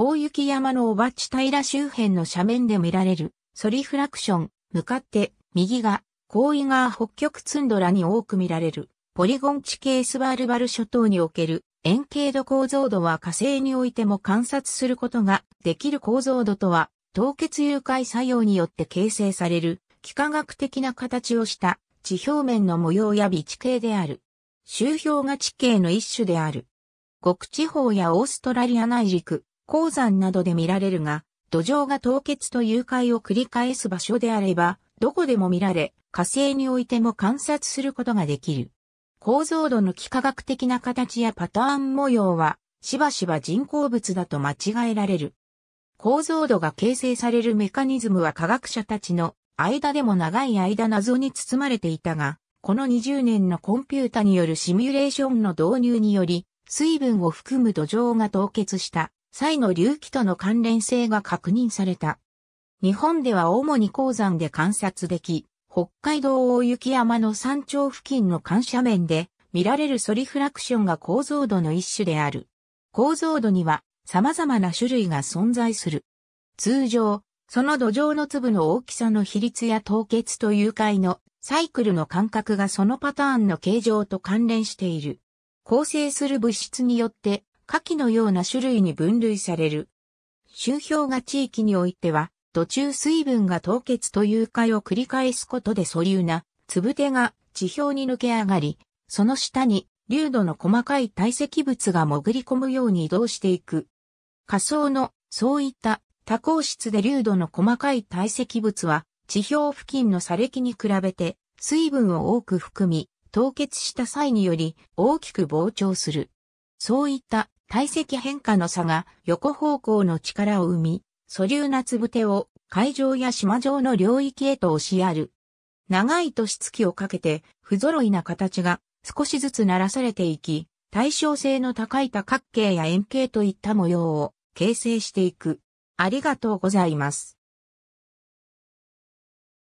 大雪山のオバッチ平周辺の斜面で見られる、ソリフラクション、向かって、右が、氷域北極ツンドラに多く見られる、ポリゴン地形スバルバル諸島における、円形度構造度は火星においても観察することができる構造度とは、凍結融解作用によって形成される、幾何学的な形をした地表面の模様や微地形である。周表が地形の一種である。極地方やオーストラリア内陸、鉱山などで見られるが、土壌が凍結と誘拐を繰り返す場所であれば、どこでも見られ、火星においても観察することができる。構造度の幾何学的な形やパターン模様は、しばしば人工物だと間違えられる。構造度が形成されるメカニズムは科学者たちの間でも長い間謎に包まれていたが、この20年のコンピュータによるシミュレーションの導入により、水分を含む土壌が凍結した際の隆起との関連性が確認された。日本では主に鉱山で観察でき、北海道大雪山の山頂付近の緩斜面で見られるソリフラクションが構造度の一種である。構造度には様々な種類が存在する。通常、その土壌の粒の大きさの比率や凍結と融解のサイクルの間隔がそのパターンの形状と関連している。構成する物質によって下記のような種類に分類される。周氷が地域においては、途中水分が凍結という回を繰り返すことで素粒な粒手が地表に抜け上がり、その下に流度の細かい堆積物が潜り込むように移動していく。下層のそういった多孔質で流度の細かい堆積物は地表付近の砂礫に比べて水分を多く含み凍結した際により大きく膨張する。そういった体積変化の差が横方向の力を生み、素粒なつぶてを海上や島上の領域へと押しやる。長い年月をかけて不揃いな形が少しずつ鳴らされていき、対称性の高い多角形や円形といった模様を形成していく。ありがとうございます。